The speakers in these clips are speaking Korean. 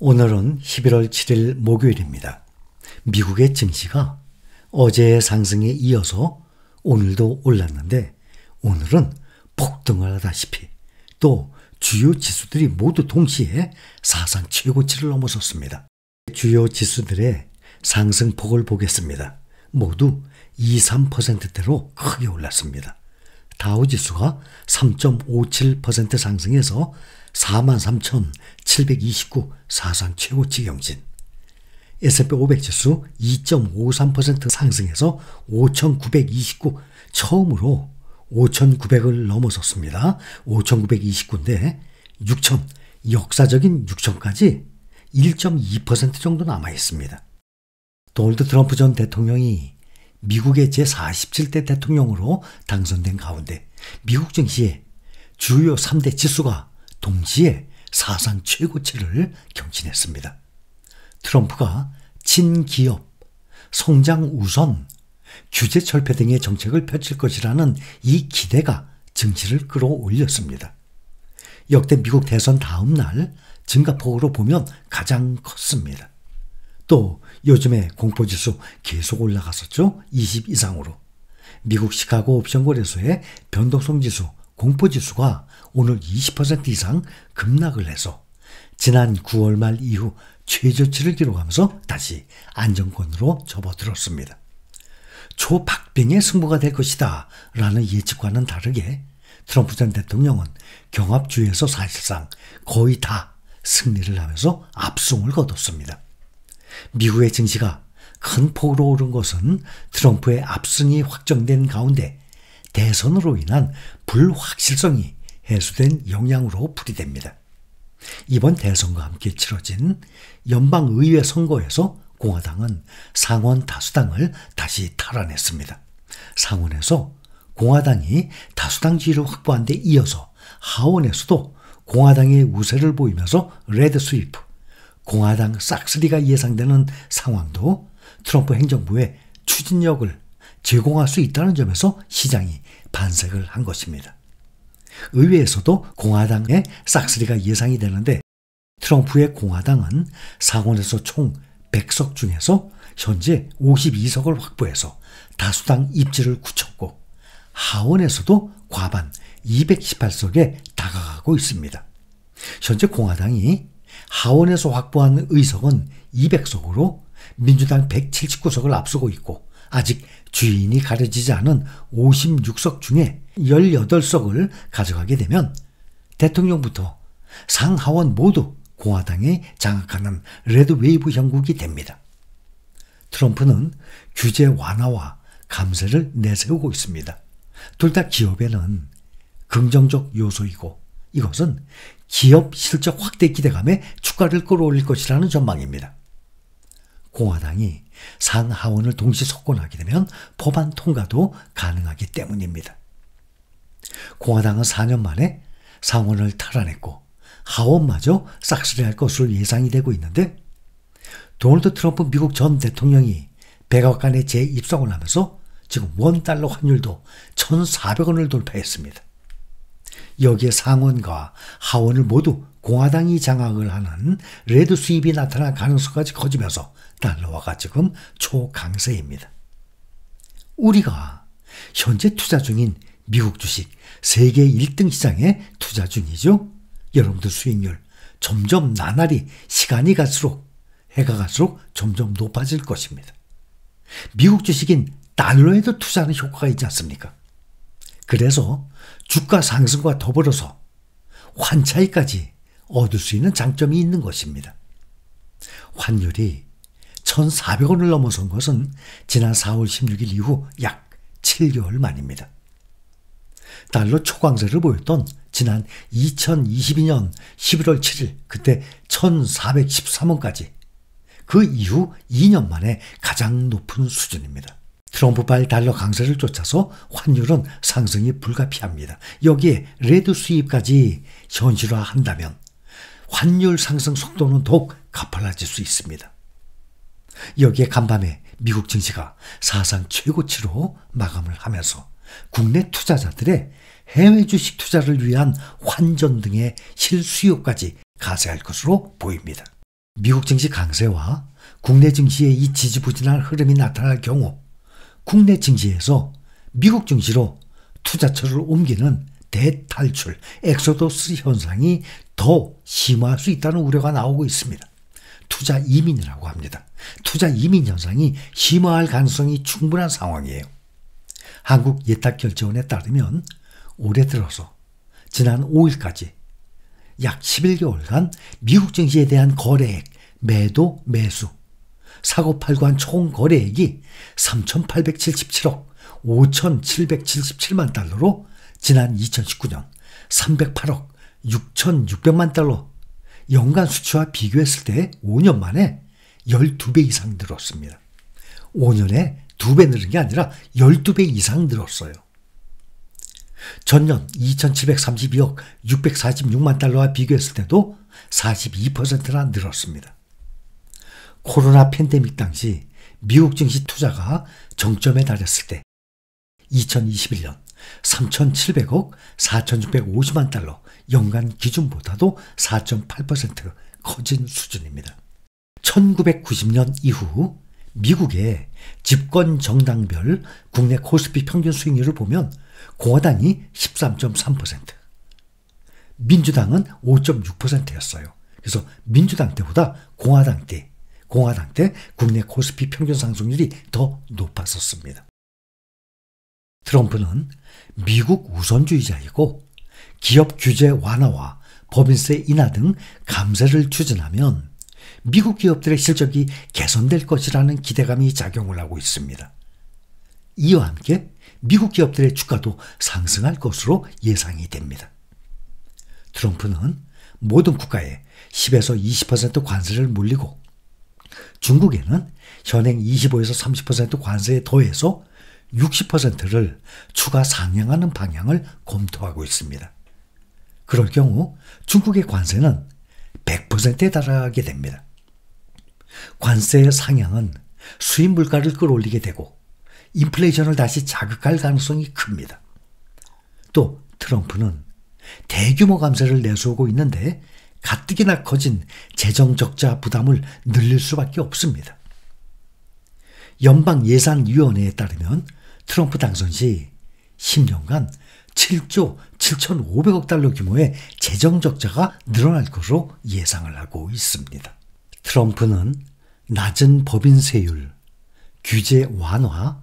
오늘은 11월 7일 목요일입니다. 미국의 증시가 어제의 상승에 이어서 오늘도 올랐는데 오늘은 폭등을 하다시피 또 주요 지수들이 모두 동시에 사상 최고치를 넘어섰습니다. 주요 지수들의 상승폭을 보겠습니다. 모두 2, 3%대로 크게 올랐습니다. 다우지수가 3.57% 상승해서 43,729 사상 최고치 경신. S&P 500 지수 2.53% 상승해서 5,929 처음으로 5,900을 넘어섰습니다. 5,929인데 6,000 역사적인 6,000까지 1.2% 정도 남아 있습니다. 도드 트럼프 전 대통령이 미국의 제47대 대통령으로 당선된 가운데 미국 증시의 주요 3대 지수가 동시에 사상 최고치를 경신했습니다. 트럼프가 친기업, 성장 우선, 규제 철폐 등의 정책을 펼칠 것이라는 이 기대가 증시를 끌어올렸습니다. 역대 미국 대선 다음 날 증가폭으로 보면 가장 컸습니다. 또 요즘에 공포지수 계속 올라갔었죠. 20 이상으로. 미국 시카고 옵션 거래소의 변동성 지수, 공포지수가 오늘 20% 이상 급락을 해서 지난 9월 말 이후 최저치를 기록하면서 다시 안정권으로 접어들었습니다. 초박빙의 승부가 될 것이다 라는 예측과는 다르게 트럼프 전 대통령은 경합주에서 사실상 거의 다 승리를 하면서 압승을 거뒀습니다. 미국의 증시가 큰 폭으로 오른 것은 트럼프의 압승이 확정된 가운데 대선으로 인한 불확실성이 해소된 영향으로 풀이됩니다. 이번 대선과 함께 치러진 연방의회 선거에서 공화당은 상원 다수당을 다시 탈환했습니다. 상원에서 공화당이 다수당 지위를 확보한 데 이어서 하원에서도 공화당의 우세를 보이면서 레드 스위프, 공화당 싹쓸이가 예상되는 상황도 트럼프 행정부의 추진력을 제공할 수 있다는 점에서 시장이 반색을 한 것입니다. 의회에서도 공화당의 싹쓸이가 예상이 되는데 트럼프의 공화당은 상원에서 총 100석 중에서 현재 52석을 확보해서 다수당 입지를 굳혔고 하원에서도 과반 218석에 다가가고 있습니다. 현재 공화당이 하원에서 확보한 의석은 200석으로 민주당 179석을 앞서고 있고 아직 주인이 가려지지 않은 56석 중에 18석을 가져가게 되면 대통령부터 상하원 모두 공화당이 장악하는 레드웨이브 형국이 됩니다. 트럼프는 규제 완화와 감세를 내세우고 있습니다. 둘 다 기업에는 긍정적 요소이고 이것은 기업 실적 확대 기대감에 주가를 끌어올릴 것이라는 전망입니다. 공화당이 상하원을 동시 석권하게 되면 법안 통과도 가능하기 때문입니다. 공화당은 4년 만에 상원을 탈환했고 하원마저 싹쓸이할 것으로 예상이 되고 있는데 도널드 트럼프 미국 전 대통령이 백악관에 재입성을 하면서 지금 원달러 환율도 1,400원을 돌파했습니다. 여기에 상원과 하원을 모두 공화당이 장악을 하는 레드 수입이 나타날 가능성까지 커지면서 달러화가 지금 초강세입니다. 우리가 현재 투자 중인 미국 주식 세계 1등 시장에 투자 중이죠. 여러분들 수익률 점점 나날이 시간이 갈수록 해가 갈수록 점점 높아질 것입니다. 미국 주식인 달러에도 투자하는 효과가 있지 않습니까? 그래서 주가 상승과 더불어서 환차이까지 얻을 수 있는 장점이 있는 것입니다. 환율이 1,400원을 넘어선 것은 지난 4월 16일 이후 약 7개월 만입니다. 달러 초강세를 보였던 지난 2022년 11월 7일 그때 1,413원까지 그 이후 2년 만에 가장 높은 수준입니다. 트럼프발 달러 강세를 쫓아서 환율은 상승이 불가피합니다. 여기에 레드 수입까지 현실화한다면 환율 상승 속도는 더욱 가팔라질 수 있습니다. 여기에 간밤에 미국 증시가 사상 최고치로 마감을 하면서 국내 투자자들의 해외 주식 투자를 위한 환전 등의 실수요까지 가세할 것으로 보입니다. 미국 증시 강세와 국내 증시의 이 지지부진한 흐름이 나타날 경우 국내 증시에서 미국 증시로 투자처를 옮기는 대탈출, 엑소도스 현상이 더 심화할 수 있다는 우려가 나오고 있습니다. 투자 이민이라고 합니다. 투자 이민 현상이 심화할 가능성이 충분한 상황이에요. 한국예탁결제원에 따르면 올해 들어서 지난 5일까지 약 11개월간 미국 증시에 대한 거래액, 매도, 매수 사고팔고 한총 거래액이 3,877억 5,777만 달러로 지난 2019년 308억 6,600만 달러 연간 수치와 비교했을 때 5년 만에 12배 이상 늘었습니다. 5년에 2배 늘은 게 아니라 12배 이상 늘었어요. 전년 2,732억 646만 달러와 비교했을 때도 42%나 늘었습니다. 코로나 팬데믹 당시 미국 증시 투자가 정점에 달했을 때 2021년 3,700억 4,650만 달러 연간 기준보다도 4.8% 커진 수준입니다. 1990년 이후 미국의 집권 정당별 국내 코스피 평균 수익률을 보면 공화당이 13.3%, 민주당은 5.6%였어요. 그래서 민주당 때보다 공화당 때 공화당 때 국내 코스피 평균 상승률이 더 높았었습니다. 트럼프는 미국 우선주의자이고 기업 규제 완화와 법인세 인하 등 감세를 추진하면 미국 기업들의 실적이 개선될 것이라는 기대감이 작용을 하고 있습니다. 이와 함께 미국 기업들의 주가도 상승할 것으로 예상이 됩니다. 트럼프는 모든 국가에 10에서 20% 관세를 물리고 중국에는 현행 25에서 30% 관세에 더해서 60%를 추가 상향하는 방향을 검토하고 있습니다. 그럴 경우 중국의 관세는 100%에 달하게 됩니다. 관세 상향은 수입 물가를 끌어올리게 되고 인플레이션을 다시 자극할 가능성이 큽니다. 또 트럼프는 대규모 감세를 내세우고 있는데 가뜩이나 커진 재정적자 부담을 늘릴 수밖에 없습니다. 연방예산위원회에 따르면 트럼프 당선 시 10년간 7조 7,500억 달러 규모의 재정적자가 늘어날 것으로 예상을 하고 있습니다. 트럼프는 낮은 법인세율, 규제 완화,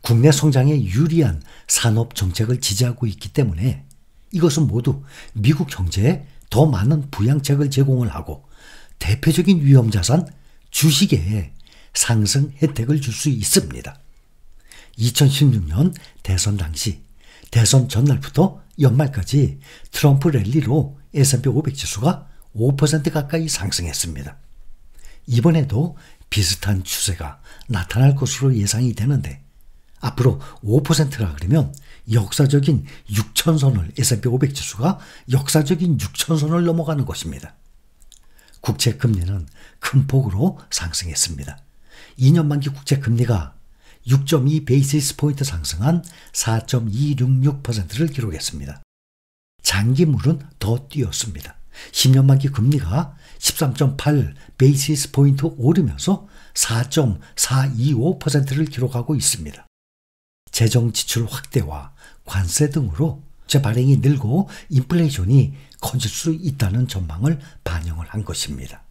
국내 성장에 유리한 산업 정책을 지지하고 있기 때문에 이것은 모두 미국 경제에 더 많은 부양책을 제공을 하고 대표적인 위험자산 주식에 상승 혜택을 줄 수 있습니다. 2016년 대선 당시 대선 전날부터 연말까지 트럼프 랠리로 S&P 500 지수가 5% 가까이 상승했습니다. 이번에도 비슷한 추세가 나타날 것으로 예상이 되는데 앞으로 5%라 그러면 역사적인 6천선을 S&P 500 지수가 역사적인 6천선을 넘어가는 것입니다. 국채 금리는 큰 폭으로 상승했습니다. 2년 만기 국채 금리가 6.2 베이시스 포인트 상승한 4.266%를 기록했습니다. 장기물은 더 뛰었습니다. 10년 만기 금리가 13.8 베이시스 포인트 오르면서 4.425%를 기록하고 있습니다. 재정 지출 확대와 관세 등으로 재발행이 늘고 인플레이션이 커질 수 있다는 전망을 반영을 한 것입니다.